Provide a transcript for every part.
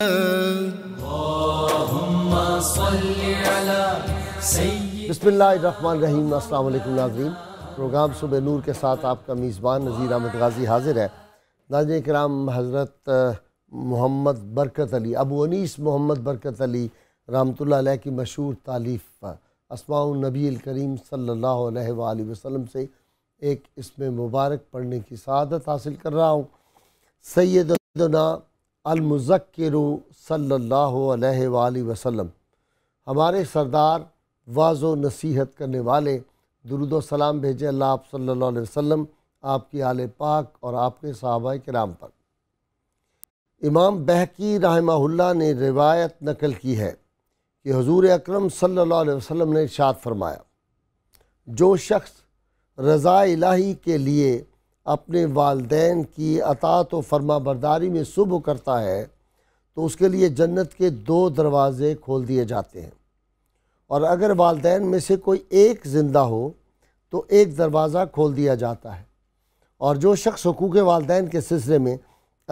बसमीम अल्लाम नाजरीन प्रोग्राम सुबह नूर के साथ आपका मेज़बान नज़ीर अहमद गाजी हाजिर है नाज कराम हज़रत मोहम्मद बरकत अली अबू अनीस मोहम्मद बरकत अली रामतुल्ल की मशहूर तालीफ़ असमा नबी करीम सल्ला वसम से एक इसमें मुबारक पढ़ने की शहादत हासिल कर रहा हूँ सैदना अलमज़क्र सल्ला वसम हमारे सरदार वाजो नसीहत करने वाले दरुद सलाम भेजे अल्लाह आप सल्ला वसम आपकी आल पाक और आपके सहाबा के नाम पर इमाम बहकी रहमहुल्ला ने रिवायत नकल की है कि हजूर अक्रम सल्ला वसम ने इर्शाद फरमाया जो शख्स रज़ा इलाही के लिए अपने वालदेन की अतात तो व फर्मा बरदारी में सुबह करता है तो उसके लिए जन्नत के दो दरवाज़े खोल दिए जाते हैं और अगर वालदेन में से कोई एक ज़िंदा हो तो एक दरवाज़ा खोल दिया जाता है और जो शख्स हकूक़ वालदेन के सिलसिले में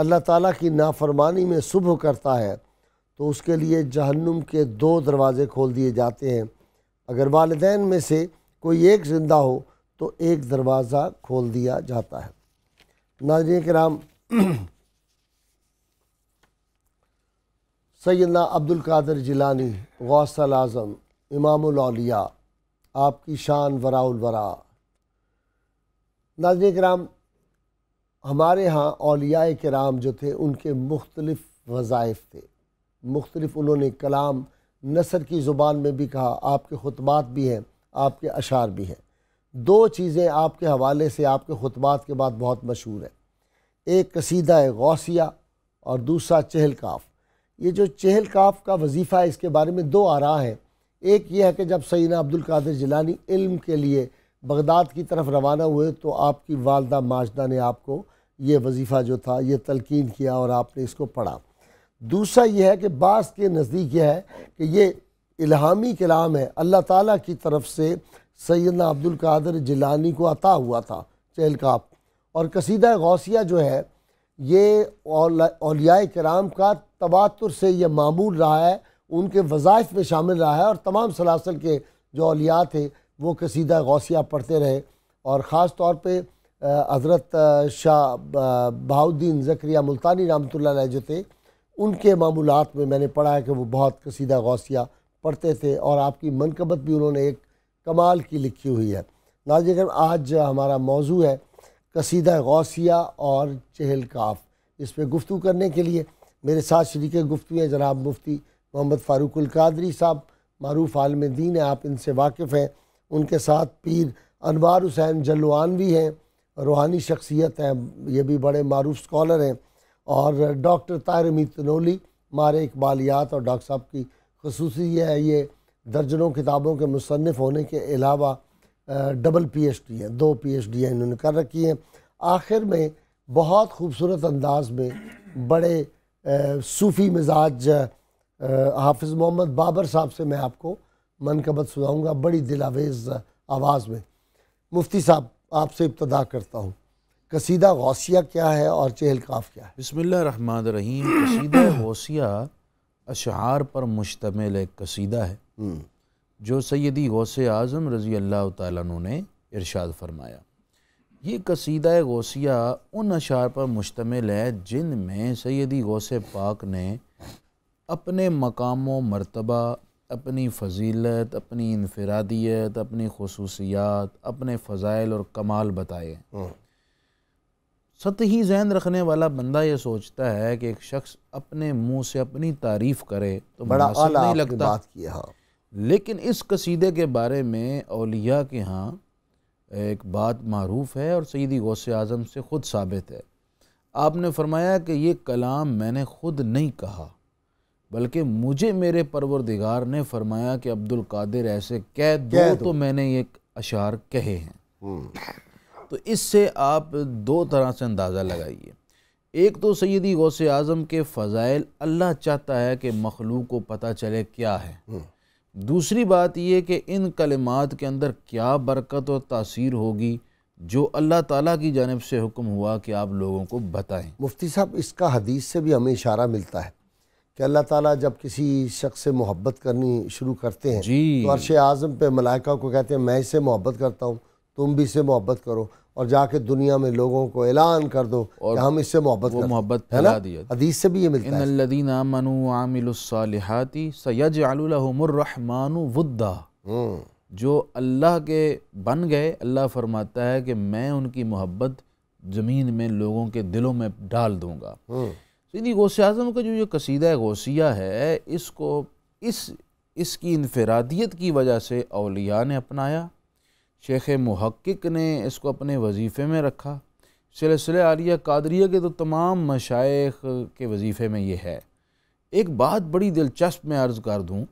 अल्लाह ताला की नाफरमानी में सुबह करता है तो उसके लिए जहन्नुम के दो दरवाज़े खोल दिए जाते हैं अगर वालदेन में से कोई एक ज़िंदा हो तो एक दरवाज़ा खोल दिया जाता है नाजन कराम सैदना अब्दुल कादर जिलानी गौसल आज़म इमामिया आपकी शान वराउलवरा के कराम हमारे यहाँ अलिया कराम जो थे उनके मुख्तलफ़ वज़ाइफ थे मुख्तलिफ उन्होंने कलाम नसर की ज़ुबान में भी कहा आपके खुतबात भी हैं आपके अशार भी हैं दो चीज़ें आपके हवाले से आपके खुतबात के बाद बहुत मशहूर है एक कसीदा है गौसिया और दूसरा चहलकाफ ये जो चहलकाफ का वजीफ़ा है इसके बारे में दो आरा है एक ये है कि जब सईना अब्दुल कादिर जिलानी इल्म के लिए बगदाद की तरफ रवाना हुए तो आपकी वालदा माजदा ने आपको ये वजीफ़ा जो था ये तलकिन किया और आपने इसको पढ़ा दूसरा यह है कि बास के नज़दीक यह है कि ये इल्हामी कलाम है अल्लाह ताला की तरफ से सैदना अब्दुल्कर जिलानी को अता हुआ था चहलकाप और कसीदा गौसिया जो है ये अलिया कराम का तबातुर से यह मामूल रहा है उनके वज़ाइफ में शामिल रहा है और तमाम सलासल के जो अलिया थे वो कसीदा गौसिया पढ़ते रहे और ख़ास तौर पर हज़रत शाह बहाउद्दीन जक्रिया मुल्तानी रामत जो थे उनके मामूलत में मैंने पढ़ा है कि वो बहुत कसीदा गौसिया पढ़ते थे और आपकी मनकबत भी उन्होंने एक कमाल की लिखी हुई है नाजिक आज हमारा मौजू है कसीदा गौसिया और चहल काफ इस पर गुफ्तु करने के लिए मेरे साथ शरीक गुफ्तु हैं जनाब मुफ्ती मोहम्मद फ़ारूक कादरी साहब मरूफ आलम दीन हैं आप इनसे वाकिफ़ हैं उनके साथ पीर अनवार हुसैन जलवान भी हैं रूहानी शख्सियत हैं ये भी बड़े मरूफ स्कॉलर हैं और डॉक्टर तारमी तनोली मारे इकबालियात और डॉक्टर साहब की खसूसी है ये दर्जनों किताबों के मुसनफ़ होने के अलावा डबल पी एच डी हैं दो पी एच डी इन्होंने कर रखी हैं आखिर में बहुत खूबसूरत अंदाज में बड़े आ, सूफ़ी मिजाज हाफिज़ मोहम्मद बाबर साहब से मैं आपको मनकबत सुनाऊँगा बड़ी दिलावेज़ आवाज़ में मुफ्ती साहब आपसे इब्तदा करता हूँ कसीदा गौसिया क्या है और चहल काफ क्या है बसमिल्ल रहीम कसीदा गौसिया अशार पर मुश्तमिल एक कसीदा है हम्म। जो सैदी गौसे आज़म रज़ी अल्लाह तु ने इरशाद फरमाया ये कसीदा गौसिया उन अशार पर मुश्तमिल है जिन में सैदी गौसे पाक ने अपने मकाम व मरतबा अपनी फजीलत अपनी इनफरादियत अपनी खसूसियात अपने फ़ज़ाइल और कमाल बताए हैं हाँ। सतही जहन रखने वाला बंदा ये सोचता है कि एक शख्स अपने मुंह से अपनी तारीफ करे तो बड़ा नहीं लगता बात किया हाँ। लेकिन इस कसीदे के बारे में अलिया के यहाँ एक बात मरूफ है और सईदी गौस आज़म से ख़ुद साबित है आपने फरमाया कि ये कलाम मैंने ख़ुद नहीं कहा बल्कि मुझे मेरे परवरदिगार ने फरमाया कि अब्दुल कादिर ऐसे कह दो, कह दो। तो मैंने ये अशार कहे हैं हम्म। तो इससे आप दो तरह से अंदाज़ा लगाइए एक तो सैदी गौस आज़म के फ़ज़ाइल अल्लाह चाहता है कि मखलूक को पता चले क्या है हम्म। दूसरी बात यह कि इन कलमात के अंदर क्या बरकत और तासीर होगी जो अल्लाह ताला की जानब से हुक्म हुआ कि आप लोगों को बताएं मुफ्ती साहब इसका हदीस से भी हमें इशारा मिलता है कि अल्लाह ताला जब किसी शख्स से मोहब्बत करनी शुरू करते हैं तो अरश आज़म पे मलाइका को कहते हैं मैं इसे मोहब्बत करता हूँ तुम भी इससे मोहब्बत करो और जाके दुनिया में लोगों को ऐलान कर दो और हम इससे मोहब्बत वो मोहब्बत फैला दिया हदीस से भी ये मिलता है लदीन आमनु वुद्दा हम्म। जो अल्लाह के बन गए अल्लाह फरमाता है कि मैं उनकी मोहब्बत ज़मीन में लोगों के दिलों में डाल दूँगा सीधी गौसे आजम का जो ये कसीदा गौसिया है इसको इस इसकी इनफरादियत की वजह से अलिया ने अपनाया शेख महक्क ने इसको अपने वजीफ़े में रखा सिलसिले आलिया कादरिया के तो तमाम मशाइ के वजीफ़े में ये है एक बात बड़ी दिलचस्प मैं अर्ज़ कर दूँ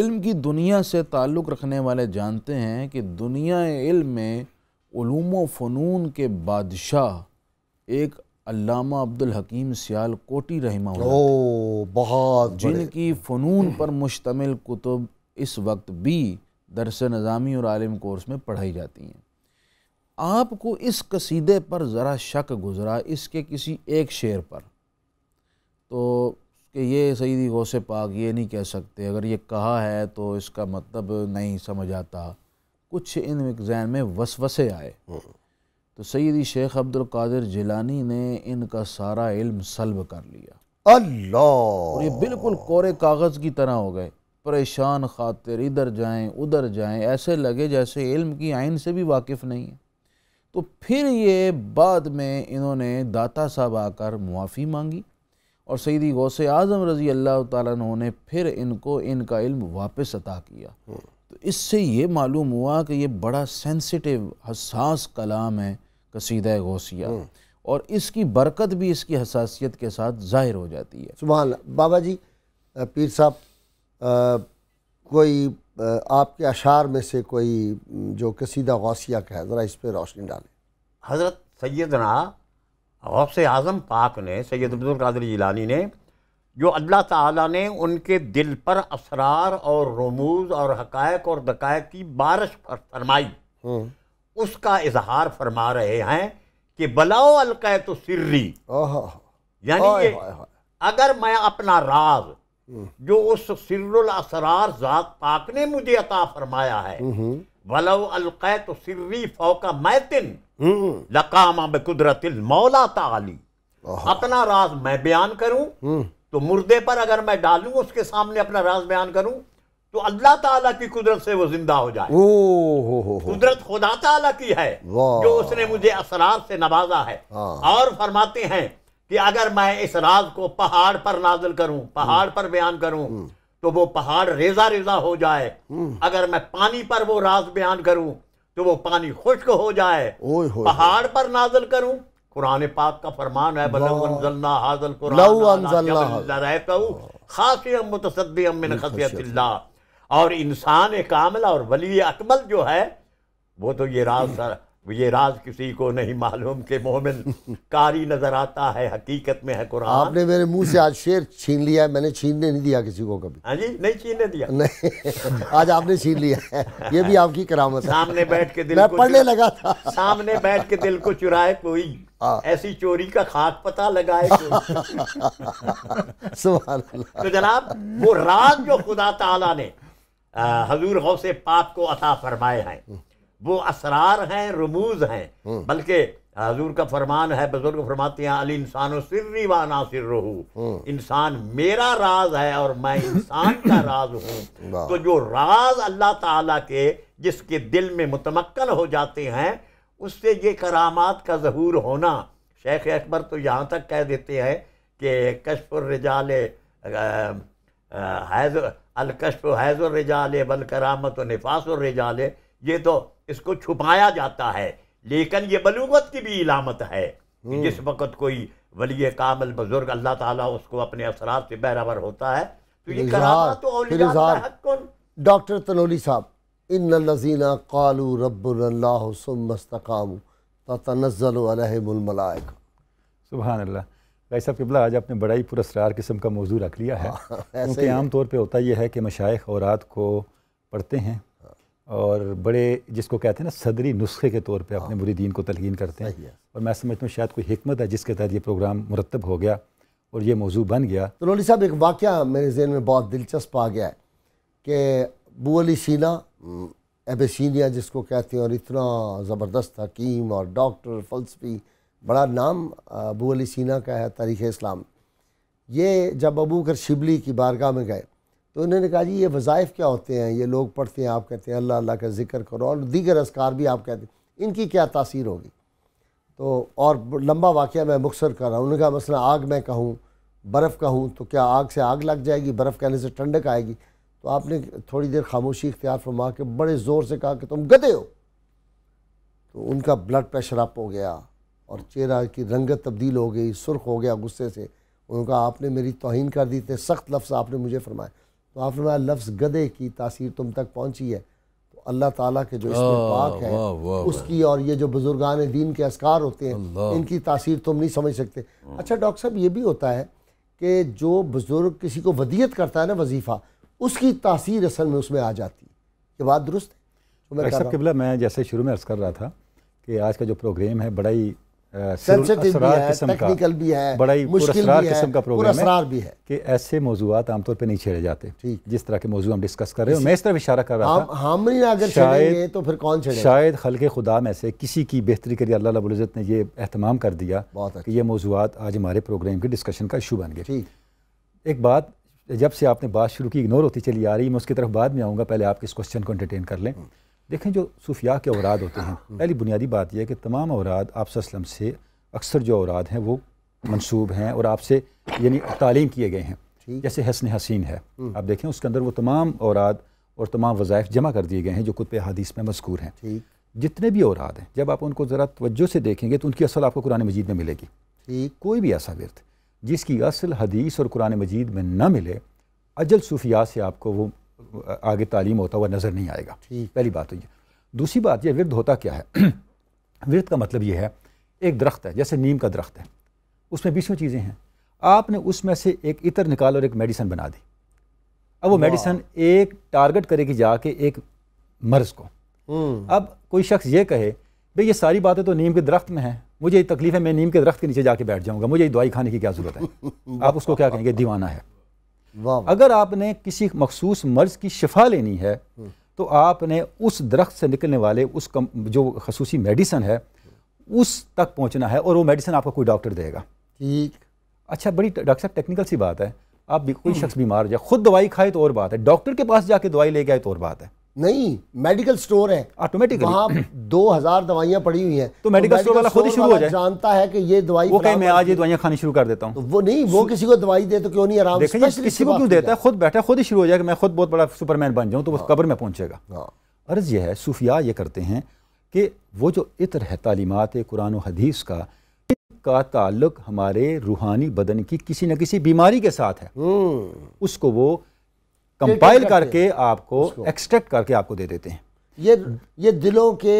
इल्म की दुनिया से ताल्लुक़ रखने वाले जानते हैं कि दुनिया इल्म में फ़नून के बादशाह एक अल्लामा अब्दुल हकीम सियाल कोटी रहमा बहुत जिनकी फ़नून पर मुश्तमिल कुतुब इस वक्त भी दरस नज़ामी और आलिम कोर्स में पढ़ाई जाती हैं आपको इस कसीदे पर ज़रा शक गुज़रा इसके किसी एक शेर पर तो कि ये सईदी गौ से पाक ये नहीं कह सकते अगर ये कहा है तो इसका मतलब नहीं समझ आता कुछ इन जहन में वस वसे आए हम्म। तो सईदी शेख अब्दुल कादिर जिलानी ने इनका सारा इल्म सलब कर लिया अल्लाह ये बिल्कुल कोरे कागज़ की तरह हो गए परेशान खातिर इधर जाएं उधर जाएं ऐसे लगे जैसे इल्म की आइन से भी वाकिफ़ नहीं है तो फिर ये बाद में इन्होंने दाता साहब आकर मुआफ़ी मांगी और सईदी गौस आज़म रज़ी अल्लाह तुमने ने फिर इनको इनका इल्म वापस अता किया तो इससे ये मालूम हुआ कि ये बड़ा सेंसिटिव हसास कलाम है कसीद गौसिया हम्म। और इसकी बरकत भी इसकी हसासीत के साथ ज़ाहिर हो जाती है सुबह बाबा जी पीर साहब कोई आपके अशार में से कोई जो कसीदा गौसिया का है ज़रा इस पर रोशनी डालें हज़रत सैदना गौस आज़म पाक ने सैद अब्दुल्कादर जिलानी ने जो अल्लाह ताला ने उनके दिल पर असरार और रमूज और हकायक और दकायक की बारिश पर फरमाई हम्म। उसका इजहार फरमा रहे हैं कि बलाओ अलकै तो सिर्री यानी अगर मैं अपना राज जो उस सिर्रुल असरार जाक पाक ने मुझे अता फरमाया है हम्म। वलव अलकै तो सिर्री फौका मैतिन हम्म। लकामा बकुदरत मौला ताली अपना राज मैं बयान करूं हम्म। तो मुर्दे पर अगर मैं डालूं उसके सामने अपना राज बयान करूं तो अल्लाह ताला की कुदरत से वो जिंदा हो जाए कुदरत खुदा ताला की है जो उसने मुझे असरार से नवाजा है हाँ। और फरमाते हैं कि अगर मैं इस राज को पहाड़ पर नाजिल करूं पहाड़ पर बयान करूं हम्म। तो वो पहाड़ रेजा रेजा हो जाए हम्म। अगर मैं पानी पर वो राज बयान करूं तो वो पानी खुश्क हो जाए पहाड़ पर नाजिल करूं कुरान पाक का फरमान है और इंसान कामला और वली अकबल जो है वो तो ये राज सर ये राज किसी को नहीं मालूम के मोमिन कारी नजर आता है हकीकत में है कुरान आपने मेरे मुंह से आज शेर छीन लिया है मैंने छीनने नहीं दिया किसी को कभी हाँ जी नहीं छीनने दिया नहीं आज आपने छीन लिया है ये भी आपकी करामत है सामने बैठ के दिल मैं पढ़ने लगा था सामने बैठ के दिल को चुराए कोई हाँ। ऐसी चोरी का खाक पता लगाए तो जनाब वो राज जो खुदा तला ने हजूर हौसे पाप को अता फरमाए हैं वो असरार हैं रमूज हैं हम्म। बल्कि हजूर का फरमान है बुजुर्ग फरमाते हैं अल इंसानो सिर्री ना सिर रहू हम्म। इंसान मेरा राज है और मैं इंसान का राज हूँ तो जो राज अल्लाह ताला के जिसके दिल में मुतमक्न हो जाते हैं उससे ये करामात का जहूर होना शेख अकबर तो यहाँ तक कह देते हैं कि कशफुर रजाल हैज़ अलकशफ हैज़ुर रजाल बल करामत नफास रजाल ये तो इसको छुपाया जाता है लेकिन ये बलूगत की भी इलामत है हम्म। जिस वक्त कोई वली कामल बुजुर्ग अल्लाह ताला उसको अपने असरा से बराबर होता है तो ये तो डॉक्टर तनोली साहब इन लजीना कालू रबाम तनज़लमलायक भाई साहब किबला आज आपने बड़ा ही पुरस्कार किस्म का मौजू रख लिया है हाँ, क्योंकि आम तौर पे होता यह है कि मशाइ औरत को पढ़ते हैं और बड़े जिसको कहते हैं ना सदरी नुस्खे के तौर पे अपने हाँ। मुरीदीन को तलकिन करते हैं है। और मैं समझता हूँ शायद कोई हमत है जिसके तहत ये प्रोग्राम मुरतब हो गया और ये मौजू बन गया तो लोली साहब एक वाक़ मेरे जहन में बहुत दिलचस्प आ गया है कि बू अली सीना एबेसिनिया जिसको कहते हैं और इतना ज़बरदस्त हकीम और डॉक्टर फलसफी बड़ा नाम अबू अली सीना का है तारीख़ इस्लाम ये जब अबू कर शिबली की बारगाह में गए तो उन्होंने कहा जी ये वज़ाइफ क्या होते हैं ये लोग पढ़ते हैं आप कहते हैं अल्लाह अल्लाह का जिक्र करो और दीगर असकार भी आप कहते हैं इनकी क्या तासीर होगी तो और लंबा वाक़ मैं मुखसर कर रहा हूँ उनका मसला आग मैं कहूँ बर्फ़ कहूँ तो क्या आग से आग लग जाएगी बर्फ़ कहने से ठंडक आएगी तो आपने थोड़ी देर खामोशी इख्तियार फरमा के बड़े ज़ोर से कहा कि तुम गदे हो तो उनका ब्लड प्रेशर अप हो गया और चेहरा की रंगत तब्दील हो गई सुर्ख हो गया गुस्से से उनका आपने मेरी तोहन कर दी थे सख्त लफ्ज़ आपने मुझे फरमाया तो आपने फरमाया लफ्ज़ गदे की तासीर तुम तक पहुँची है तो अल्लाह ताला के जो इसमें पाक है उसकी और ये जो बुजुर्गान दीन के असकार होते हैं इनकी तासीर तुम नहीं समझ सकते अच्छा डॉक्टर साहब ये भी होता है कि जो बुज़ुर्ग किसी को वदियत करता है ना वजीफ़ा उसकी तासीर असल में उसमें आ जाती है ये बात दुरुस्त है तो मैं, मैं जैसे शुरू में अर्ज़ कर रहा था कि आज का जो प्रोग्राम है बड़ा ही टेक्निकल भी है बड़ा ही मुश्किल भी का प्रोग्राम भी है कि ऐसे मौजूद आमतौर पर नहीं छेड़े जाते जिस तरह के मौजूद हम डिस्कस कर रहे हैं मैं इस तरफ इशारा कर रहा था हम अगर शायद तो फिर कौन छेड़े शायद खल खुदा में से किसी की बेहतरी के लिए अल्लाह रबुल्ज़त ने यह अहतमाम कर दिया अच्छा। कि ये मौजूद आज हमारे प्रोग्राम के डिस्कशन का इशू बन गया एक बात जब से आपने बात शुरू की इग्नोर होती चली आ रही मैं उसकी तरफ बाद में आऊँगा पहले आप इस क्वेश्चन को एंटरटेन कर लें हम्म। देखें जो सूफिया के औरद होते हैं हाँ। पहली बुनियादी बात यह है कि तमाम औरद आप से अक्सर जो औरद हैं वो मनसूब हैं और आपसे यानी तालीम किए गए हैं जैसे हसन हसीन है हम्म। आप देखें उसके अंदर वो तमाम औरद और तमाम वज़ाइफ जमा कर दिए गए हैं जो कुतब हदीस में मशकूर हैं जितने भी औरद हैं जब आप उनको ज़रा तवज्जो से देखेंगे तो उनकी असल आपको कुरान मजीद में मिलेगी कोई भी ऐसा व्यर्थ जिसकी असल हदीस और कुरान मजीद में ना मिले अजल सूफिया से आपको वो आगे तालीम होता हुआ नज़र नहीं आएगा पहली बात तो ये दूसरी बात यह विरद होता क्या है विरद का मतलब ये है एक दरख्त है जैसे नीम का दरख्त है उसमें बीसों चीज़ें हैं आपने उसमें से एक इतर निकाल और एक मेडिसन बना दी अब वो मेडिसन एक टारगेट करेगी जाके एक मर्ज को हम्म। अब कोई शख्स ये कहे भाई ये सारी बातें तो नीम के दरख्त में है मुझे ये तकलीफ है मैं नीम के दरख्त के नीचे जाके बैठ जाऊंगा मुझे ये दवाई खाने की क्या ज़रूरत है आप उसको क्या कहेंगे दीवाना है अगर आपने किसी मखसूस मर्ज़ की शफा लेनी है हम्म। तो आपने उस दरख्त से निकलने वाले उस कम, जो खसूस मेडिसन है उस तक पहुंचना है और वो मेडिसन आपको कोई डॉक्टर देगा ठीक अच्छा बड़ी डॉक्टर साहब टेक्निकल सी बात है आप भी कोई हम्म। शख्स बीमार हो जाए खुद दवाई खाए तो और बात है डॉक्टर के पास जाके दवाई ले गए तो और बात है नहीं मेडिकल स्टोर है ऑटोमेटिक वहाँ दो हजार दवाइयाँ पड़ी हुई हैं तो मेडिकल स्टोर तो वाला खुद ही शुरू हो जाए जानता है कि ये दवाई वो कहीं मैं आज ये दवाइयाँ खानी शुरू कर देता हूँ तो वो नहीं वो किसी को दवाई दे तो क्यों नहीं आराम देखिए किसी को क्यों देता है खुद बैठा खुद ही शुरू हो जाएगा मैं खुद बहुत बड़ा सुपरमैन बन जाऊँ तो वो हाँ। कब्र में पहुंचेगा हाँ। अर्ज यह है सूफिया ये करते हैं कि वो जो इतर है तालीमत कुरान हदीस का का ताल्लुक हमारे रूहानी बदन की किसी न किसी बीमारी के साथ है हम्म। उसको वो कंपाइल करके आपको एक्सट्रैक्ट करके आपको दे देते हैं ये ये दिलों के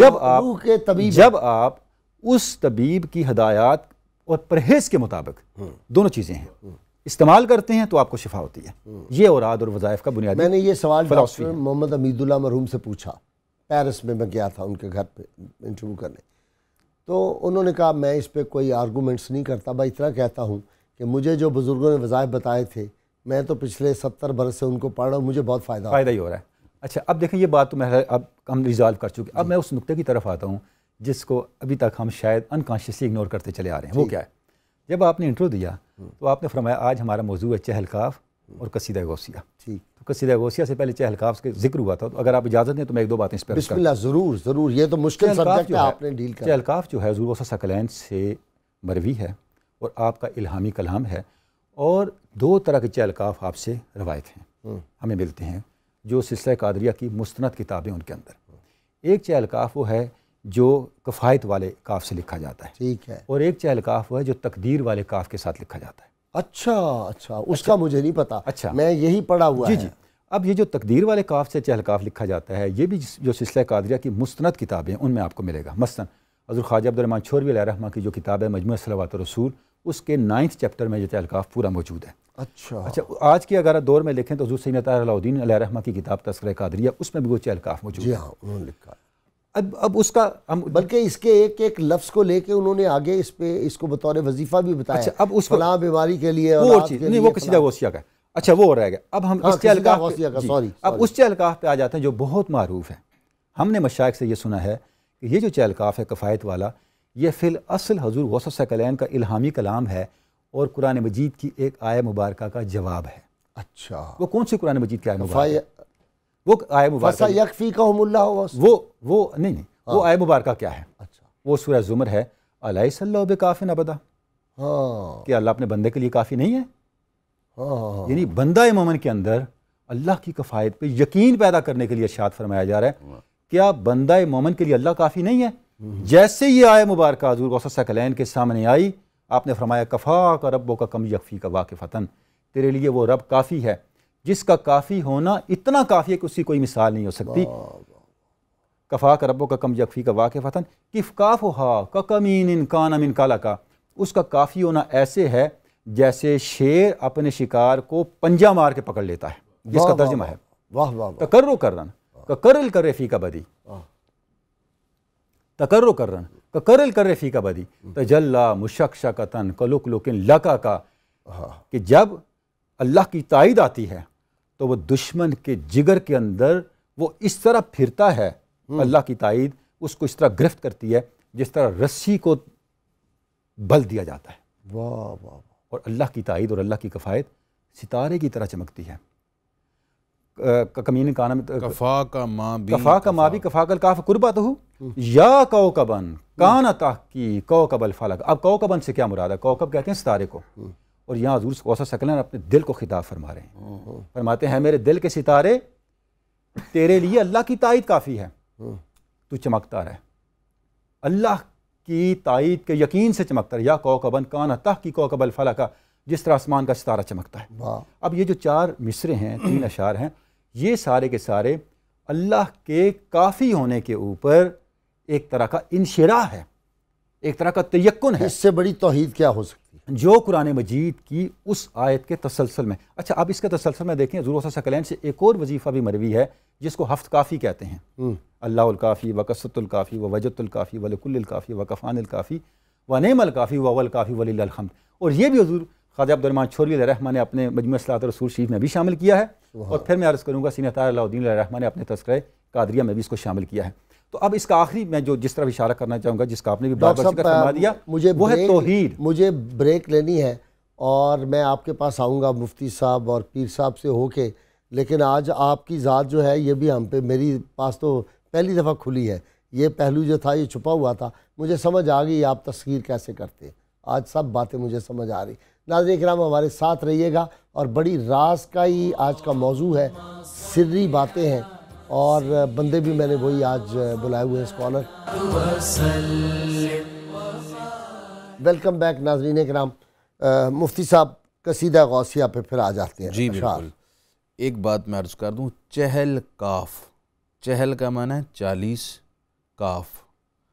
जब आप के तबीब जब आप उस तबीब की हदायत और परहेज के मुताबिक हम्म। दोनों चीज़ें हैं हम्म। इस्तेमाल करते हैं तो आपको शिफा होती है हम्म। ये औराद और वज़ायफ का बुनियाद मैंने ये सवाल डॉक्टर मोहम्मद अमीदुल्ला मरहूम से पूछा पेरिस में मैं गया था उनके घर पे इंटरव्यू करने तो उन्होंने कहा मैं इस पर कोई आर्गूमेंट्स नहीं करता मैं इतना कहता हूँ कि मुझे जो बुज़ुर्गों ने वज़ायफ बताए थे मैं तो पिछले सत्तर बरस से उनको पढ़ रहा हूँ मुझे बहुत फ़ायदा फ़ायदा ही हो रहा है अच्छा अब देखें ये बात तो मैं अब हम रिजॉल्व कर चुके अब मैं उस नुक्ते की तरफ आता हूँ जिसको अभी तक हम शायद अनकॉन्शियसली इग्नोर करते चले आ रहे हैं वो क्या है जब आपने इंटरव्यू दिया हम्म। तो आपने फरमाया आज हमारा मौजू है चहलकाफ और कसीदा गौसिया ठीक तो कसीदा गौसिया से पहले चहलकाफ का जिक्र हुआ था तो अगर आप इजाज़त दें तो मैं एक दो बातें इस पर ज़रूर ज़रूर ये तो मुश्किल है आपने डील चहलकाफ जो है हजूर वसा सकलैन से मरवी है और आपका इल्हामी कलाम है और दो तरह के चलकाफ आपसे रवायत हैं हम्म। हमें मिलते हैं जो सिलसिला कादरिया की मुस्ंद किताबें उनके अंदर एक चहलकाफ वो है जो कफ़ायत वाले काफ से लिखा जाता है ठीक है और एक चहलकाफ वो है जो तकदीर वाले काफ के साथ लिखा जाता है अच्छा अच्छा, अच्छा। उसका अच्छा, मुझे नहीं पता अच्छा मैं यही पढ़ा हुआ जी जी अब ये जो तकदीर वाले काफ से चहलकाफ लिखा जाता है ये भी जो सिलसिला कादरिया की मुस्ंद किताबें उनमें आपको मिलेगा मसन हजर ख्वाजा अब्दुलरमान छोरवी रहमा की जो किताब है मजमू सलावत रसूल उसके नाइन्थ चैप्टर में यह चहलकाफ़ पूरा मौजूद है अच्छा अच्छा आज के अगर दौर में लिखें तो हजूर सैद अलाउद्दीन रहमा की किताब तस्कर कादरिया उसमें भी वो चहलकाफ मौजूद हाँ उन्होंने लिखा अब अब उसका हम बल्कि इसके एक एक लफ्ज़ को लेके उन्होंने आगे इस पे इसको बतौर वजीफा भी बताया अच्छा अब उस फला बीमारी के लिए वो चीज़ नहीं वो किसी का अच्छा वो रह गया अब हम इस चहलकाफ सॉरी अब उस चहलकाफ पे आ जाते हैं जो बहुत मरूफ है हमने मशाक से ये सुना है कि ये जो चहलकाफ है कफ़ायत वाला ये फ़िल असल हजूर वसकलैन का इल्हामी कलाम है और कुरान मजीद की एक आय मुबारक का जवाब है अच्छा वो कौन सी कुरान मजीद की आय मुबारक वो आय मुबारक वो वो नहीं नहीं वो हाँ। आय मुबारक क्या है अच्छा वो सूर्य जुमर है अल्लाह काफिन अबदा हाँ। कि अल्लाह अपने बंदे के लिए काफ़ी नहीं है हाँ, यानी बंदा मोमन के अंदर अल्लाह की कफ़ायत पे यकीन पैदा करने के लिए इर्शाद फरमाया जा रहा है क्या बंदा मोमन के लिए अल्लाह काफ़ी नहीं है हम्म। जैसे ये आय मुबारक हजूर गौसा सकलैन के सामने आई आपने फरमाया कफ़ा का रब का कम यकफ़ी का वाकफ़ता तेरे लिए वो रब काफ़ी है जिसका काफ़ी होना इतना काफ़ी है कि उसकी कोई मिसाल नहीं हो सकती कफ़ा का रबों का कम यकफ़ी का वाकफ़ता किफ़काफ़ हा का कमीन इनकान अमिन काला का उसका काफ़ी होना ऐसे है जैसे शेर अपने शिकार को पंजा मार के पकड़ लेता है जिसका तर्जमा है वाह वाह तकर्र करन ककर्र कर फी का बदी तकर्र करन करेल कर फीका बदी तजल्ला तो मुशक्शा का तन कलुक लुकिन लका का हाँ। कि जब अल्लाह की ताइद आती है तो वो दुश्मन के जिगर के अंदर वो इस तरह फिरता है हम्म। अल्लाह की ताइद उसको इस तरह गिरफ्त करती है जिस तरह रस्सी को बल दिया जाता है वाह वाह और अल्लाह की ताइद और अल्लाह की कफ़ायत सितारे की तरह चमकती है कमीन कफा का माँ भी कफा का माँ भी कफा कल काफ कुर्बत तो हो या कबन कान कौ कबल फलक अब कबन से क्या मुराद है कब कहते हैं सितारे को हम्म। और यहाँ हजूर कौसा सकल अपने दिल को खिताब फरमा रहे हैं फरमाते हैं मेरे दिल के सितारे तेरे लिए अल्लाह की ताइद काफ़ी है हम्म। तू चमकता रहे अल्लाह की ताइद के यकीन से चमकता रहे या कबन कान तह की कौ कबल का जिस तरह आसमान का सितारा चमकता है अब ये जो चार मिसरे हैं तीन अशार हैं ये सारे के सारे अल्लाह के काफ़ी होने के ऊपर एक तरह का इनशरा है एक तरह का तयक्न है इससे बड़ी तोहद क्या हो सकती है जो कुरान मजीद की उस आयत के तसलसल में अच्छा आप इसके तसलसल में देखें जरूर सकलैन से एक और वजीफ़ा भी मरवी है जिसको हफ्त काफ़ी कहते हैं हम्म। अल्लाहकाफ़ी वकसतुल्काफ़ी व वजतुल्काफ़ी वलकुल्काफ़ी वकफ़ानकाफ़ी व व वलकाफ़ी वलीलहमद और ये भी हजूर ख़ाजा अब्दुलरमान छोरी रहमान ने अपने मजमू सलात रसूल शरीफ में भी शामिल किया है और फिर मैं अर्ज़ करूँगा सीनियर अलाउद्दीन रहमान ने अपने तस्कर कादरिया में भी इसको शामिल किया है तो अब इसका आखिरी मैं जो जिस तरह इशारा करना चाहूँगा जिसका आपने भी बात दिया मुझे वो है तोहीद मुझे ब्रेक लेनी है और मैं आपके पास आऊँगा मुफ्ती साहब और पीर साहब से होके लेकिन आज आपकी ज़ात जो है ये भी हम पे मेरी पास तो पहली दफ़ा खुली है ये पहलू जो था ये छुपा हुआ था मुझे समझ आ गई आप तस्वीर कैसे करते आज सब बातें मुझे समझ आ रही नाजर कराम हमारे साथ रहिएगा और बड़ी रास का ही आज का मौजू है सिर्री बातें हैं और बंदे भी मैंने वही आज बुलाए हुए हैं स्कॉलर वेलकम बैक नाजरीन कराम मुफ्ती साहब कसीदा गौसिया पे फिर आ जाते हैं जी अच्छा। बिल्कुल एक बात मैं अर्ज़ कर दूं चहल काफ चहल का माना है चालीस काफ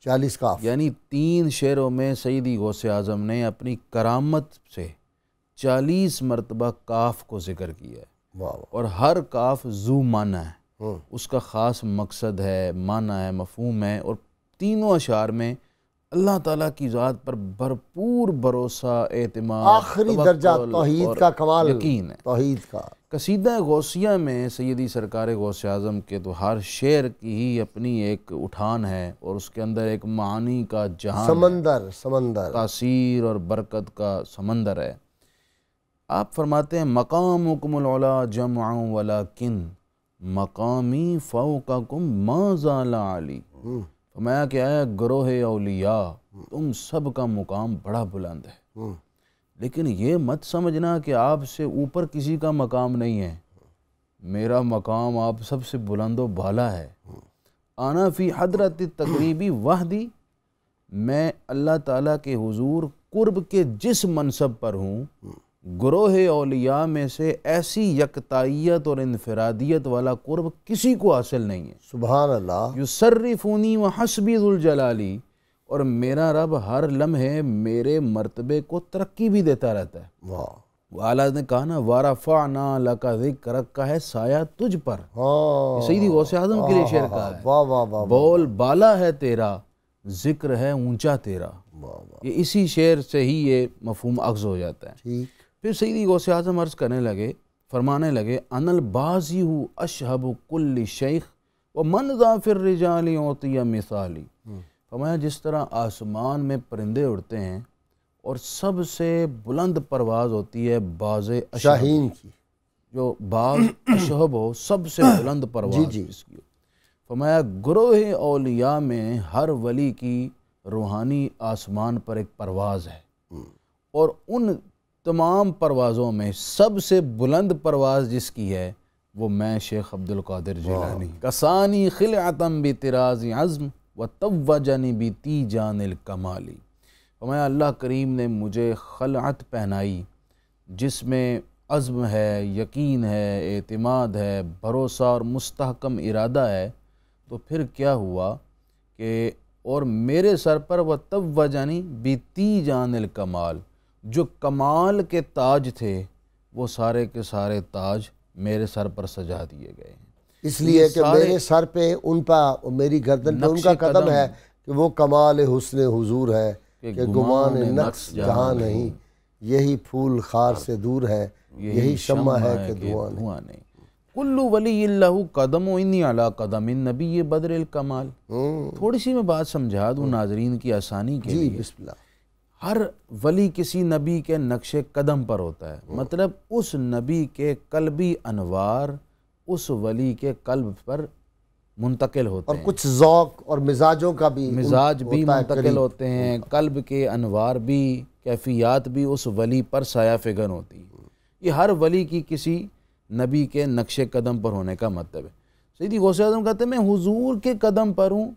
चालीस काफ यानी तीन शेरों में सईदी गौसे आज़म ने अपनी करामत से चालीस मरतबा काफ को जिक्र किया है और हर काफ जू माना है हम्म। उसका ख़ास मकसद है माना है मफहम है और तीनों अशार में अल्लाह ताला की ज़ात पर भरपूर भरोसा एतम आखिरी दर्जा तोहीद का कमाल यकीन है तोहीद का कसीदा गौसिया में सैदी सरकार गौसे आज़म के तो हर शेर की ही अपनी एक उठान है और उसके अंदर एक मानी का जहां समंदर समंदर तासीर और बरकत का समंदर है आप फरमाते हैं मकाम उकमला जमा वला किन मकामी का कुम माजाला हम्म। फरमाया क्या है ग्रोह अलिया तुम सब का मुकाम बड़ा बुलंद है हम्म। लेकिन ये मत समझना कि आपसे ऊपर किसी का मकाम नहीं है मेरा मकाम आप सबसे बुलंद भाला है आना फ़ी हदरत तकरीबी दी मैं अल्लाह ताला के हुजूर कुर्ब के जिस मनसब पर हूँ हम्म। ग्रोह अलिया में से ऐसी यकताइत और इनफरादियत वाला कुर्ब किसी को हासिल नहीं है सुबह अल्लाह युसरफ़ूनी व हसबीजुलजलाली और मेरा रब हर लम्हे मेरे मरतबे को तरक्की भी देता रहता है वाह आला ने कहा ना वारफा ना लका जिक्र रखा है साया तुझ पर हाँ। सईदी गौसे आजम के लिए हाँ, शेर हाँ, का है वाह वाह वा, बोल बाला है तेरा जिक्र है ऊंचा तेरा ये इसी शेर से ही ये मफहम अक्ज हो जाता है ठीक फिर सईदी गौस आज़म अर्ज़ करने लगे फरमाने लगे अनल बाजी हु अशहब कुल शेख व मन जाफिर रिजाली या मिसाली हम्म। फरमाया जिस तरह आसमान में परिंदे उड़ते हैं और सबसे बुलंद परवाज होती है बाज शाहीन की जो बाज अशहब हो सबसे बुलंद परवाज जी जी फरमाया ग्रोह अलिया में हर वली की रूहानी आसमान पर एक परवाज है हम्म। और उन तमाम परवाज़ों में सबसे बुलंद परवाज़ जिसकी है वो मैं शेख अब्दुल कादिर जिलानी कसानी खिल आतम बी तराज अज़म व जानी बी ती जानल कमाली मैं अल्लाह करीम ने मुझे खलत पहनाई जिसमें अज़म है यकीन है अतमाद है भरोसा और मुस्तकम इरादा है तो फिर क्या हुआ कि और मेरे सर पर वह जानी बी बीती जानल कमाल जो कमाल के ताज थे वो सारे के सारे ताज मेरे सर पर सजा दिए गए इसलिए कि मेरे सर पे उन पर मेरी गर्दन पे उनका कदम, कदम है कि वो कमाल हुसन हुजूर है कि गुमान नक्स जहाँ नहीं यही फूल खार से दूर है यही शमा है कि दुआ नहीं कुल्लू वली कदम इन्नी अला कदम इन नबी ये बदर कमाल हम्म। थोड़ी सी मैं बात समझा दूँ हम्म। नाजरीन की आसानी के लिए हर वली किसी नबी के नक्श कदम पर होता है मतलब उस नबी के कलबी अनवार उस वली के कल्ब पर मुंतकिल होते और हैं कुछ जौक और मिजाजों का भी मिजाज भी मुंतकिल होते हैं कल्ब के अनवार भी कैफियात भी उस वली पर साया फिगन होती है ये हर वली की किसी नबी के नक्श कदम पर होने का मतलब है सीधी गौसे आजम कहते हैं मैं हुजूर के कदम पर हूँ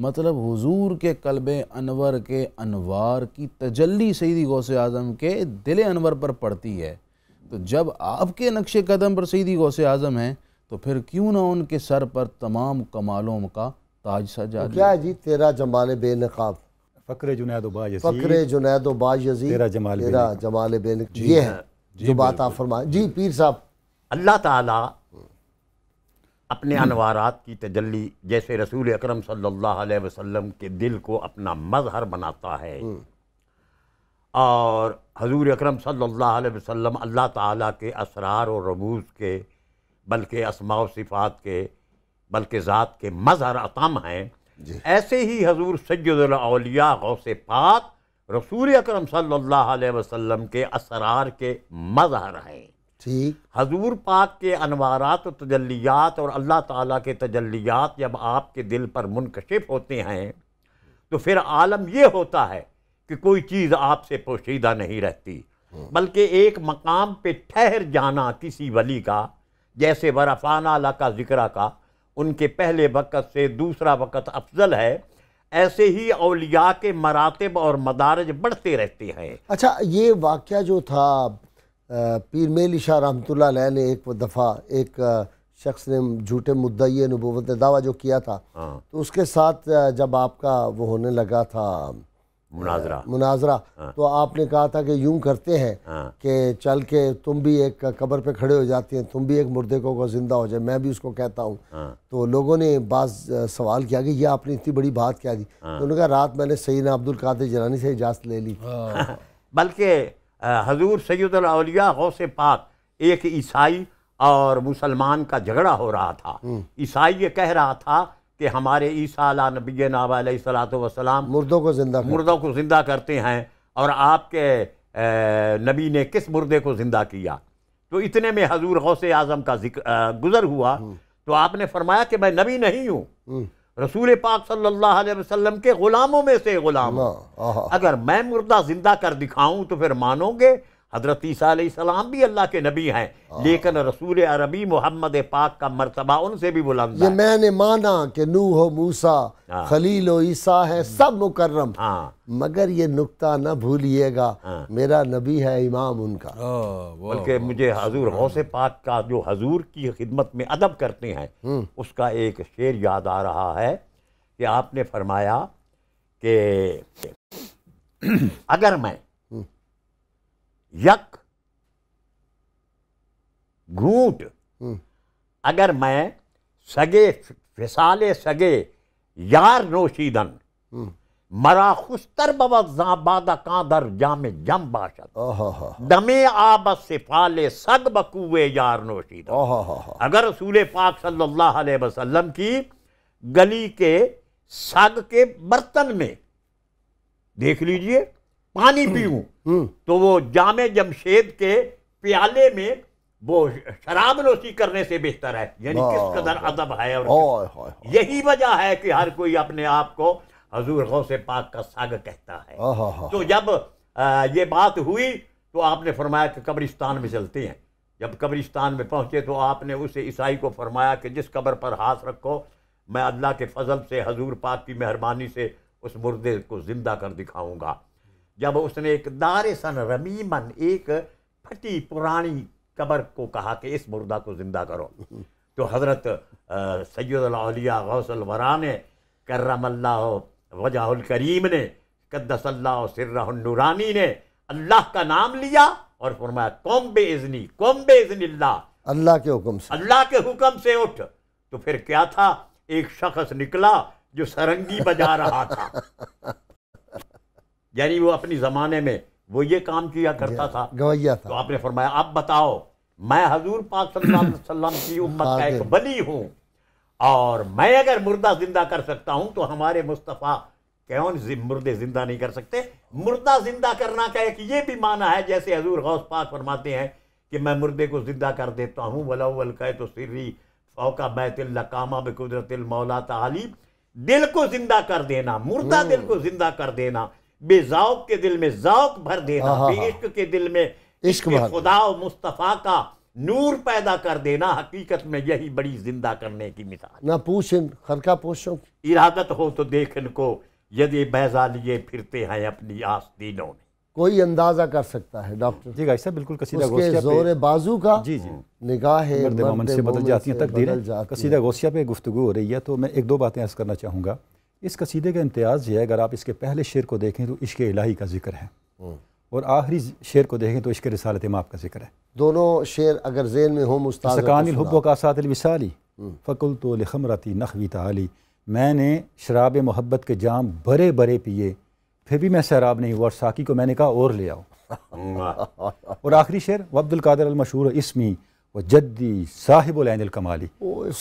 मतलब हुजूर के कलब अनवर के अनवार की तजल्ली सईदी गौस आज़म के दिल अनवर पर पड़ती है तो जब आपके नक्श कदम पर सईदी गौस आज़म हैं तो फिर क्यों ना उनके सर पर तमाम कमालों का ताज सजा तो क्या जी तेरा जमाल बेनकाब फ़क्र जुनैद फ़क्र जुनैद तेरा जमाल तेरा जमाल बेनक ये है जो बात आप फरमाए जी पीर साहब अल्लाह ताला अपने हम्म। अनवारात की तजल्ली जैसे रसूल अकरम सल्लल्लाहु अलैहि वसल्लम के दिल को अपना मजहर बनाता है हम्म। और हजूर अकरम सल्लल्लाहु अलैहि वसल्लम अल्लाह ताला के असरार और रबूज के बल्कि असमा सिफ़ात के बल्कि ज़ात के मजहर अतम हैं ऐसे ही हजूर सैदलिया गौस पाक रसूल अकरम सल्लल्लाहु अलैहि वसल्लम के असरार के मजहर हैं ठीक हजूर पाक के अनवारात और तजलियात और अल्लाह ताला के तजलियात जब आपके दिल पर मुनकशिफ होते हैं तो फिर आलम यह होता है कि कोई चीज़ आपसे पोशीदा नहीं रहती बल्कि एक मकाम पे ठहर जाना किसी वली का जैसे वरफाना अला का जिक्र का उनके पहले वक़्त से दूसरा वक़्त अफजल है ऐसे ही अलिया के मरातब और मदारज बढ़ते रहते हैं अच्छा ये वाक़ जो था पीर मेली शाह रहमत ने एक दफ़ा एक शख्स ने झूठे मुद्दई नबूवत ने दावा जो किया था हाँ। तो उसके साथ जब आपका वो होने लगा था मुनाजरा मुनाजरा हाँ। तो आपने कहा था कि यूं करते हैं हाँ। कि चल के तुम भी एक कब्र पे खड़े हो जाते हैं तुम भी एक मुर्दे को ज़िंदा हो जाए मैं भी उसको कहता हूँ तो लोगों ने बाज सवाल किया कि यह आपने इतनी बड़ी बात क्या दी तो उन्होंने कहा रात मैंने सईना अब्दुल कादिर जलानी से इजाज़त ले ली बल्कि हजूर सैदलिया गौसे पाक एक ईसाई और मुसलमान का झगड़ा हो रहा था हम्म। ईसाई ये कह रहा था कि हमारे ईसा नबी नबात वसलाम मुर्दों को जिंदा मुर्दों को जिंदा करते हैं और आपके नबी ने किस मुर्दे को जिंदा किया तो इतने में हजूर गौसे आजम का जिक्र गुज़र हुआ हम्म। तो आपने फरमाया कि मैं नबी नहीं हूँ हम्म। रसूल पाक सल्लल्लाहु अलैहि वसल्लम के ग़ुलामों में से ग़ुलाम अगर मैं मुर्दा ज़िंदा कर दिखाऊं तो फिर मानोगे हज़रत सलाम भी अल्लाह के नबी हैं हाँ। लेकिन रसूल अरबी मोहम्मद पाक का मरतबा उनसे भी बुलंद ये मैंने माना कि नूह मूसा हाँ। खलील ईसा है सब मुकर्रम हाँ मगर ये नुकता ना भूलिएगा हाँ। मेरा नबी है इमाम उनका बल्कि मुझे हजूर हौस पाक का जो हजूर की खिदमत में अदब करते हैं हम्म। उसका एक शेर याद आ रहा है कि आपने फरमाया कि अगर मैं यक घूट हम्म। अगर मैं सगे फिसाले सगे यार नोशीदन हम्म। मरा खुस्तर बबादा कादर जाम जम बाशत दमे आब सिफाले सग बकुए यार नोशीदन अगर रसूल पाक सल्लल्लाहु अलैहि वसल्लम की गली के सग के बर्तन में देख लीजिए पानी हम्म। पीऊं हम्म। तो वो जाम जमशेद के प्याले में वो शराब नोशी करने से बेहतर है यानी किस कदर अदब है और यही वजह है कि हर कोई अपने आप को हजूर गौसे पाक का साग कहता है तो जब आ, ये बात हुई तो आपने फरमाया कि कब्रिस्तान में चलते हैं जब कब्रिस्तान में पहुंचे तो आपने उस ईसाई को फरमाया कि जिस कब्र पर हाथ रखो मैं अल्लाह के फजल से हजूर पाक की मेहरबानी से उस मुर्दे को ज़िंदा कर दिखाऊंगा जब उसने एक दार सन रमीमन एक फटी पुरानी कबर को कहा कि इस मुर्दा को ज़िंदा करो तो हज़रत सैदिया गौसलवरा ने करमल्ला वजाहुल करीम ने कद्दसल्ला सिर्रानी ने अल्लाह का नाम लिया और फरमाया कौम बेजनी कौम बेजनी अल्लाह के हुक्म से अल्लाह के हुक्म से उठ तो फिर क्या था एक शख्स निकला जो सरंगी बजा रहा था यानी वो अपने ज़माने में वो ये काम किया करता था गवैया था तो आपने फरमाया आप बताओ मैं हजूर पाक सल्लाम की हाँ, उम्मत का हाँ, एक हाँ। बली हूँ और मैं अगर मुर्दा जिंदा कर सकता हूँ तो हमारे मुस्तफ़ा क्यों मुर्दे जिंदा नहीं कर सकते मुर्दा जिंदा करना का एक ये भी माना है जैसे हजूर गौस पाक फरमाते हैं कि मैं मुर्दे को जिंदा कर देता हूँ वलाउल कहे तो सिर्री फौका बैतिल लकामा बकुदरत मौला ताली दिल को जिंदा कर देना मुर्दा हम्म। दिल को जिंदा कर देना बेजाव के दिल में जाउक भर देना इश्क के दिल में इश्क खुदा मुस्तफ़ा का नूर पैदा कर देना हकीकत में यही बड़ी जिंदा करने की मिसाल ना पूछ खरका पोशों इरादत हो तो देख इनको यदि बैजा लिए फिरते हैं अपनी आस दिनों में कोई अंदाजा कर सकता है डॉक्टर जी गाई साहब बिल्कुल कसीदा गोसिया जोर बाजू का जी जी निगाह है मर्द मर्द से बदल जाती है तकदीरें कसीदा गोसिया पे गुफ्तु हो रही है तो मैं एक दो बातें अर्ज करना चाहूँगा इस कसीदे का इम्तियाज़ यह है अगर आप इसके पहले शेर को देखें तो इश्क इलाही का जिक्र है हम्म। और आखिरी शेर को देखें तो इश्क रसालत माप का जिक्र है दोनों शेर अगर जेन में हो मुस्तानिलहब का सातलविसाली हम्म। फ़कुल तो लखमरती नखवी ताली मैंने शराब मोहब्बत के जाम बड़े बड़े पिए फिर भी मैं शराब नहीं हुआ और साकी को मैंने कहा और ले आओ और आखिरी शेर वब्दुल कादर मशहूर इसमी व जद्दी साहिब कमाली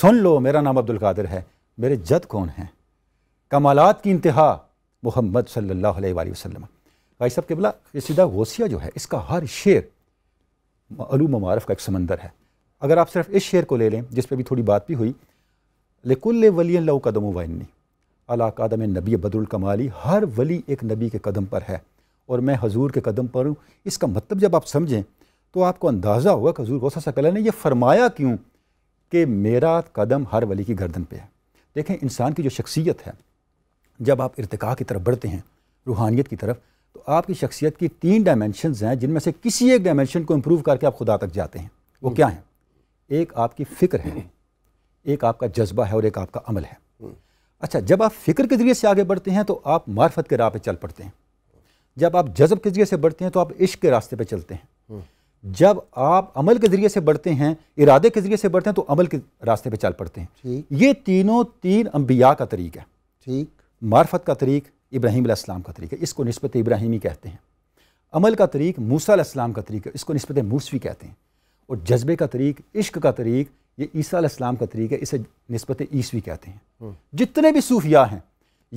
सुन लो मेरा नाम अब्दुल कादिर है मेरे जद कौन हैं कमालत की इंतहा मोहम्मद सल्ला वसलम भाई साहब किबला सीधा गौसिया जो है इसका हर शेर अलूम मारफ का एक समंदर है अगर आप सिर्फ इस शेर को ले लें जिस पर भी थोड़ी बात भी हुई लेकुल्ल वली कदम वनी अला कदम नबी बदरुल कमाली हर वली एक नबी के कदम पर है और मैं हजूर के कदम पर हूँ इसका मतलब जब आप समझें तो आपको अंदाज़ा होगा कि हजूर गौसा सकल ने यह फरमाया क्यों कि मेरा कदम हर वली की गर्दन पर है देखें इंसान की जो शख्सियत है जब आप इरतका की तरफ बढ़ते हैं रूहानियत की तरफ तो आपकी शख्सियत की तीन डायमेंशन हैं जिनमें से किसी एक डायमेंशन को इम्प्रूव करके आप खुदा तक जाते हैं वो क्या है एक आपकी फ़िक्र है एक आपका जज्बा है और एक आपका अमल है अच्छा जब आप फ़िक्र के ज़रिए से आगे बढ़ते हैं तो आप मार्फत के राह पे चल पड़ते हैं जब आप जज्ब के ज़रिए से बढ़ते हैं तो आप इश्क के रास्ते पे चलते हैं जब आप अमल के ज़रिए से बढ़ते हैं इरादे के ज़रिए से बढ़ते हैं तो अमल के रास्ते पे चल पड़ते हैं ये तीनों तीन अम्बिया का तरीका है ठीक मार्फत का तरीक इब्राहिम आसमाम का तरीक है इसको नस्बत इब्राहिमी कहते हैं अमल का तरीक मूसा आसमाम का तरीक है इसको नस्बत मूसवी कहते हैं और जज्बे का तरीक इश्क का तरीक ये ईसा आसमाम का तरीक है इसे नस्बत ईसवी कहते हैं हम्म। जितने भी सूफिया हैं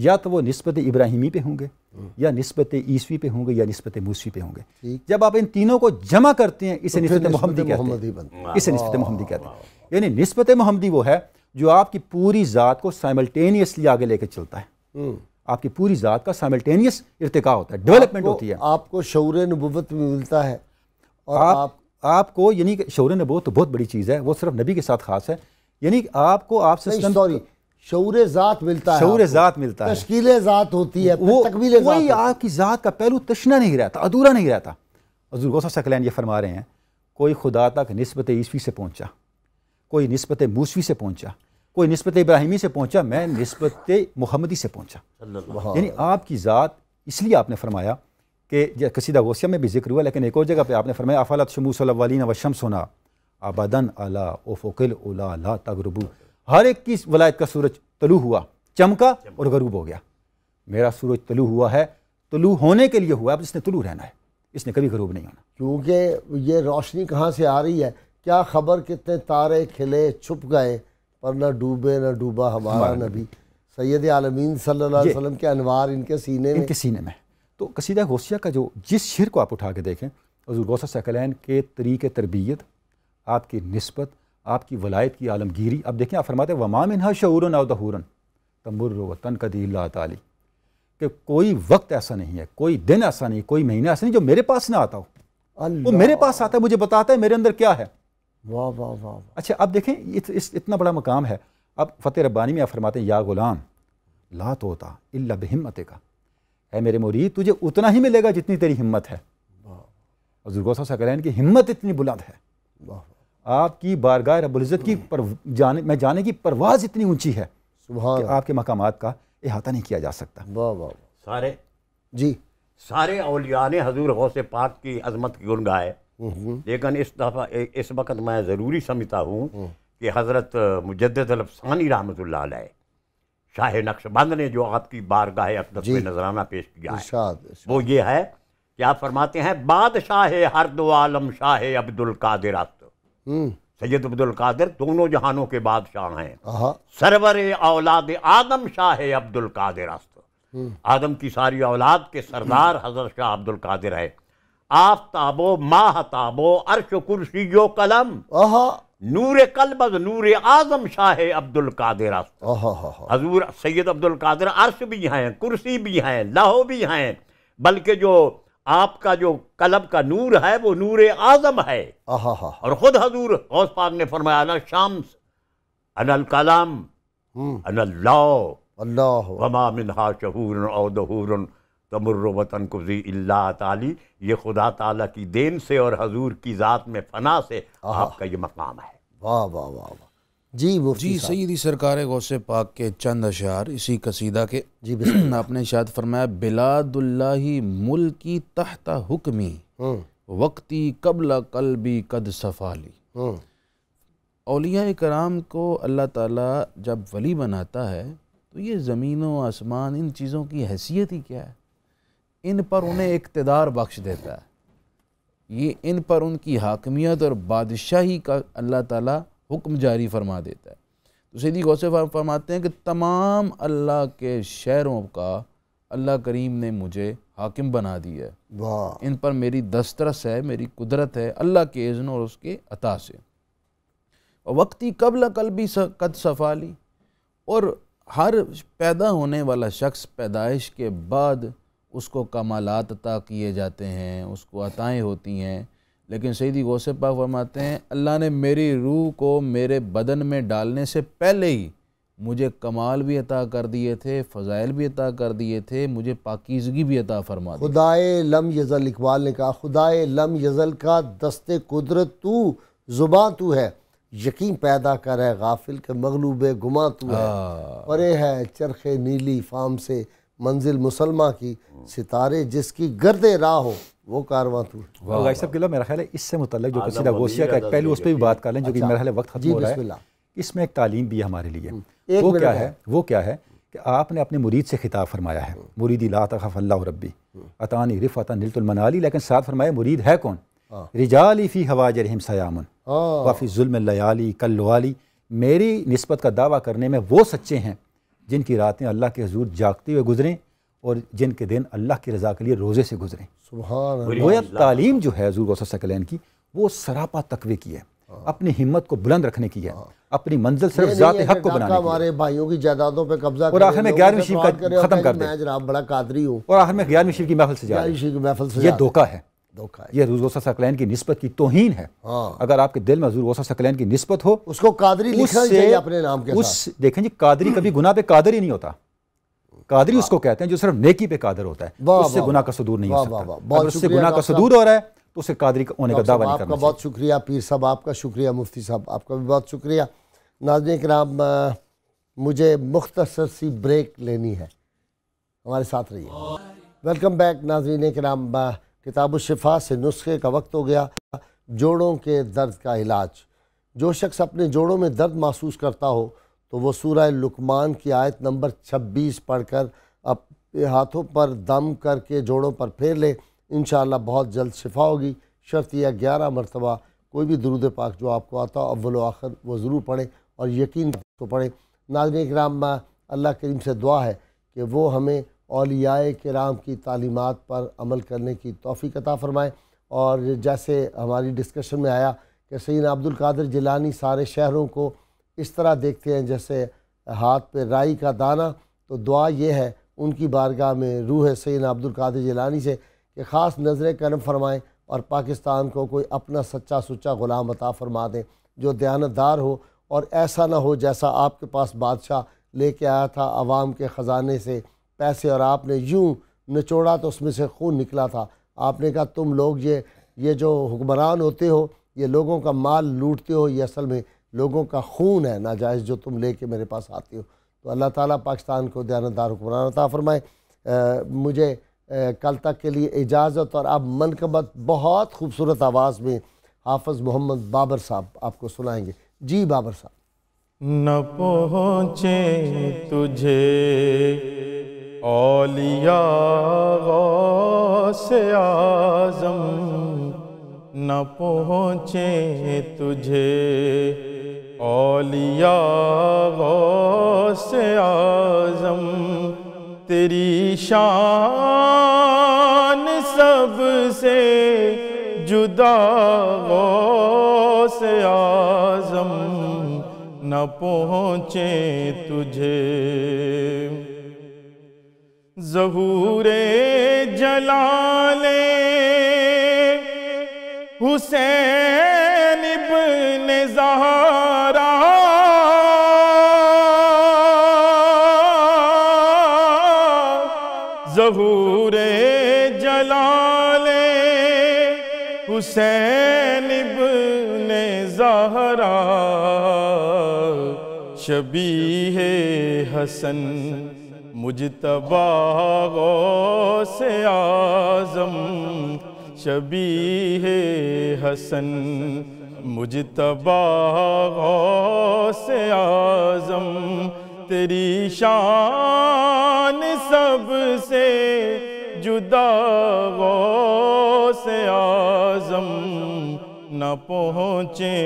या तो वो नस्बत इब्राहिमी पे होंगे हम्म। या नस्बत ईसवी पे होंगे या नस्बत मूसवी पे होंगे जब आप इन तीनों को जमा करते हैं इसे तो नस्बत मोहम्मदी कहते हैं इसे नस्बत मोहम्मदी कहते हैं यानी नस्बत मोहम्मदी वो है जो आपकी पूरी ज़ात को साइमल्टेनियसली आगे लेकर चलता है हम्म। आपकी पूरी ज़ात का सामल्टेनियस इरतका होता है डेवलपमेंट होती है आपको शौर नबूत भी मिलता है और आप, आप आपको यानी कि शौर नबूत तो बहुत बड़ी चीज़ है वो सिर्फ नबी के साथ खास है यानी आपको आप सॉरी शौर ज़ात मिलता है शौर ज़ात मिलता है तश्कील ज़ात होती है वो तकबील कोई आपकी ज़ात का पहलू तशना नहीं रहता अधूरा नहीं रहता हजूर गौसा सकलैन ये फरमा रहे हैं कोई खुदा तक नस्बत ईस्वी से पहुँचा कोई नस्बत मूसवी से पहुँचा कोई नस्बत इब्राहिमी से पहुंचा मैं नस्बत मोहम्मदी से पहुंचा यानी आपकी ज़ात इसलिए आपने फरमाया कि कसीदा गोसिया में भी जिक्र हुआ लेकिन एक और जगह पे आपने फरमाया अफालत ने वशम सोना आबादन अला ओफ़िल उला तगरबू हर एक की वलायत का सूरज तलु हुआ चमका और गरूब हो गया मेरा सूरज तलु हुआ है तलु होने के लिए हुआ अब इसने तलु रहना है इसने कभी गरूब नहीं होना क्योंकि ये रोशनी कहाँ से आ रही है क्या खबर कितने तारे खिले छुप गए पर ना डूबे ना डूबा हमारा नबी सैद आलमीन सल्लम के अनवार इनके सीने में इनके सीने में तो कसीदा गौसिया का जो जिस शिर को आप उठा के देखें हजूर गौसा सकलैन के तरीके तरबियत आपकी नस्बत आपकी वलायत की आलमगीरी अब देखें आप फरमाते वमाम इन शूर अदहूरन तमर वतन कदील ताली कि कोई वक्त ऐसा नहीं है कोई दिन ऐसा नहीं कोई महीना ऐसा नहीं जो मेरे पास ना आता हो वो मेरे पास आता है मुझे बताता है मेरे अंदर क्या है वाह वाह वाह अच्छा अब देखें इत, तो इस इतना बड़ा मकाम है अब फ़तेह रब्बानी में आप फरमाते हैं या ग़ुलाम ला तोता इल्ला बहमत का है मेरे मुरीद तुझे उतना ही मिलेगा जितनी तेरी हिम्मत है हजूर की कह रहे हैं कि हिम्मत इतनी बुलंद है आपकी बारगाह रबुल्ज़त की पर जाने मैं जाने की परवाज इतनी ऊंची है कि आपके मकाम का अहाता नहीं किया जा सकता वाह वाह सारे जी सारे अलिया ने हजूर गौस पाक की अजमत की गुन गाए हम्म। लेकिन इस दफ़ा इस वक्त मैं ज़रूरी समझता हूँ कि हज़रत मुजदानी रहमत लाए शाह नक्शबंद ने जो आपकी बारगाह अकदस में नजराना पेश किया है इशाद, इशाद। वो ये है कि आप फरमाते हैं बादशाह हर दो आलम शाह अब्दुल कादिर हम्म। सैयद अब्दुल कादिर दोनों जहानों के बादशाह हैं सरवर औलाद आदम शाह अब्दुल कादिर हम्म। आदम की सारी औलाद के सरदार हजरत शाह अब्दुल कादिर है आफ्ताबो माहताबो अर्श कुर्सी जो कलम नूर कलबज नूर आजम शाह अब्दुल कादिर हजूर सैयद अब्दुल कादिर अर्श भी हैं कुर्सी भी हैं लहो भी हैं बल्कि जो आपका जो कलब का नूर है वो नूर आजम है और ख़ुद हजूर गौस पाक ने फरमाया ना शाम अनल कलम हम्म। अनल लौ अल्लाह वमा मिनहा शहूर और दहूरन तमर्र वतन जी अल्ला ताली ये खुदा ताला की देन से और हजूर की ज़ात में फना से आपका ये मकाम है वाह वाह वाह वाह जी जी सईदी सरकार गौसे पाक के चंद अशार इसी कसीदा के जी आपने शायद फरमाया बिलादुल्ला की तहता हुक्मी हम्म। वक्ती कबला भी कद सफाली अलिया हम्म। कराम को अल्लाह ताला जब वली बनाता है तो ये ज़मीन व आसमान इन चीज़ों की हैसियत ही क्या है इन पर उन्हें इकतदार बख्श देता है ये इन पर उनकी हाकमियत और बादशाही का अल्लाह ताला हुक्म जारी फरमा देता है तो सदी गौसे फरमाते हैं कि तमाम अल्लाह के शहरों का अल्लाह करीम ने मुझे हाकिम बना दिया है इन पर मेरी दस्तरस है मेरी कुदरत है अल्लाह के इज़न और उसके अता से और वक्ती कबल कल भी कद सफाली और हर पैदा होने वाला शख्स पैदाइश के बाद उसको कमालत अता किए जाते हैं उसको अताएँ होती हैं लेकिन सईदी गौसे पाक फरमाते हैं अल्लाह ने मेरी रूह को मेरे बदन में डालने से पहले ही मुझे कमाल भी अता कर दिए थे फ़जाइल भी अता कर दिए थे मुझे पाकिजगी भी अता फरमा खुदाए लम यज़ल इकबाल ने कहा खुदाए लम यज़ल का दस्ते कुदरत तू जुबा तू है यकीन पैदा कर है गाफिल के मगलूब गुमा तू है हाँ। परे है चरखे नीली फाम से मंजिल मुसलमा की सितारे जिसकी गर्द राह हो वो कारवां तू भाई साहब किला मेरा ख्याल है इससे मुतल जो कसीदा गोसिया का पहलू उस पर भी बात कर लें जो कि अच्छा। मेरा ख्याल वक्त खत्म हो रहा है इसमें एक तालीम भी है हमारे लिए हम्म, वो क्या है वो क्या है कि आपने अपने मुरीद से खिताब फरमाया है हम्म। मुरीदी ला तखफ़ल्ला रब्बी हम्म। अतानी रिफ अता निलतुलमनाली लेकिन साथ फरमाया मुरीद है कौन हाँ। रिजाली फ़ी हवाजर हम सयामन हाँ। वाफ़ी जुल्म लयाली कल्लवाली मेरी नस्बत का दावा करने में वो सच्चे हैं जिनकी रातें अल्लाह के हजूर जागते हुए गुजरें और जिनके दिन अल्लाह की रजा के लिए रोज़े से गुजरें गोया तालीम जो है हजूर वसैन की वो सरापा तकवे की है हाँ। अपनी हिम्मत को बुलंद रखने की है हाँ। अपनी मंजिल सिर्फ जाते हक को बनाने हमारे भाइयों की जायदादों पे कब्जा और आखिर में ग्यारहवीं शरीफ का खत्म कर दे मैं जनाब बड़ा कादरी हूँ और आखिर में ग्यारहवीं शरीफ की महफल से जा रही है ये धोखा है धोखा ये हजूर सकलैन की नस्बत की तोहन है हाँ। अगर आपके दिल में हजूर सकलैन की नस्बत हो उसको कादरी लिखा अपने नाम के उस देखें जी कादरी कभी गुना पे कादर ही नहीं होता कादरी उसको कहते हैं जो सिर्फ नेकी पे कादर होता है उससे का सदूर नहीं होता उससे का सदूर हो रहा है तो उसे कादरी होने का दावा नहीं बहुत शुक्रिया पीर साहब आपका शुक्रिया मुफ्ती साहब आपका भी बहुत शुक्रिया नाजन कराम मुझे मुख्तसर सी ब्रेक लेनी है हमारे साथ रहिए वेलकम बैक नाजरीन कराम किताब शिफा से नुस्खे का वक्त हो गया जोड़ों के दर्द का इलाज जो शख्स अपने जोड़ों में दर्द महसूस करता हो तो वह सूर्य लुकमान की आयत नंबर 26 पढ़कर अपने हाथों पर दम करके जोड़ों पर फेर ले इन बहुत जल्द शिफा होगी शर्त या ग्यारह मरतबा कोई भी दरूद पाक जो आपको आता हो अव्वल आखिर वो ज़रूर पढ़ें और यकीन तो पढ़ें नाजन कराम अल्लाह करीम से दुआ है कि वो हमें अलियाए कराम की तालीमत पर अमल करने की तोफ़ी अता फ़रमाएँ और जैसे हमारी डिस्कशन में आया कि सैन अब्दुल कादिर जिलानी सारे शहरों को इस तरह देखते हैं जैसे हाथ पे राई का दाना तो दुआ ये है उनकी बारगाह में रूह सैन अब्दुल कादिर जिलानी से कि ख़ास नज़र करम फरमाएँ और पाकिस्तान को कोई अपना सच्चा सुच्चा ग़ुलाम अता फरमा दें जो दयानतदार हो और ऐसा ना हो जैसा आपके पास बादशाह लेके आया था आवाम के ख़जाने से पैसे और आपने यूँ निचोड़ा तो उसमें से खून निकला था आपने कहा तुम लोग ये ये जो हुक्मरान होते हो ये लोगों का माल लूटते हो ये असल में लोगों का खून है नाजायज़ जो तुम लेके मेरे पास आते हो तो अल्लाह ताला पाकिस्तान को दयानतदार हुक्मरान अता फरमाए मुझे आ, कल तक के लिए इजाज़त और अब मनकबत बहुत खूबसूरत आवाज़ में हाफज मोहम्मद बाबर साहब आपको सुनाएंगे जी बाबर साहब न पहुँचे तुझे औलिया से आजम न पहुँचे तुझे औलिया से आजम तेरी शान सब से जुदा से आजम न पहुँचे तुझे जहूरे जलाले हुसैन इब्न जहरा जहूरे जलाले हुसैन इब्न जहरा शबी है हसन मुजतबा से आज़म शबी है हसन मुजतबा से आज़म तेरी शान सब से जुदा गो से आज़म न पहुँचे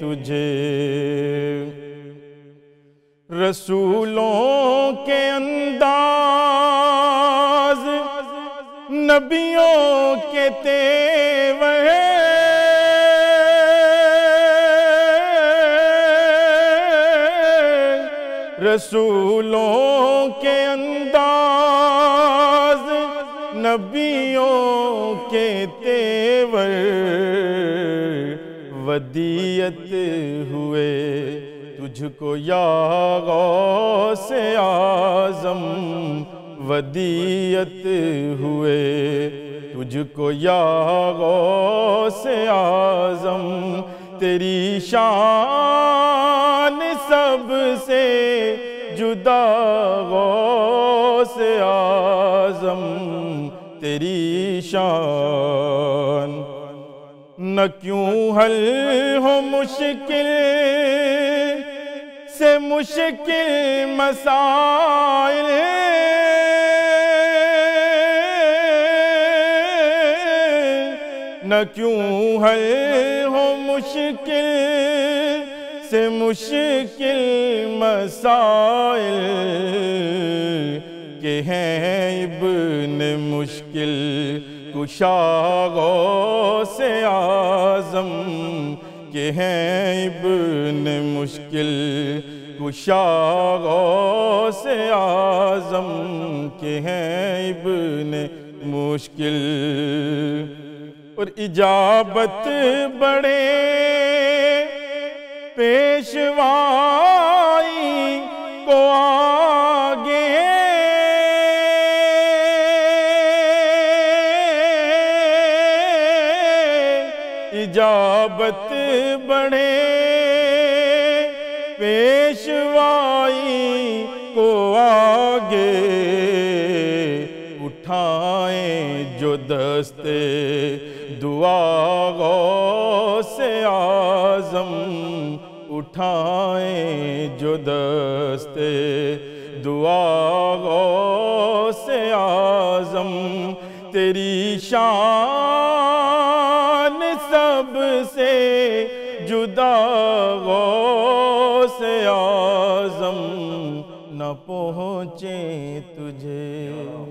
तुझे रसूलों के अंदाज नबियों के तेवर रसूलों के अंदाज नबियों के तेवर वदियत हुए मुझको या से आजम वदीयत हुए तुझको या से आजम तेरी शान सब से जुदा से आजम तेरी शान न क्यों हल हो मुश्किल मुश्किल मसाइल न क्यों हल हो मुश्किल से मुश्किल मसाइल के हैं इबन मुश्किल कुशागो से आज़म के हैं इबन मुश्किल कुशागो से आजम के हैं इब्ने मुश्किल और इजाबत बड़े पेशवाई को आ दस्ते दुआ गो से आजम उठाएं जो दस्ते दुआ गो से आजम तेरी शान सब से जुदा गो से आजम न पहुँचे तुझे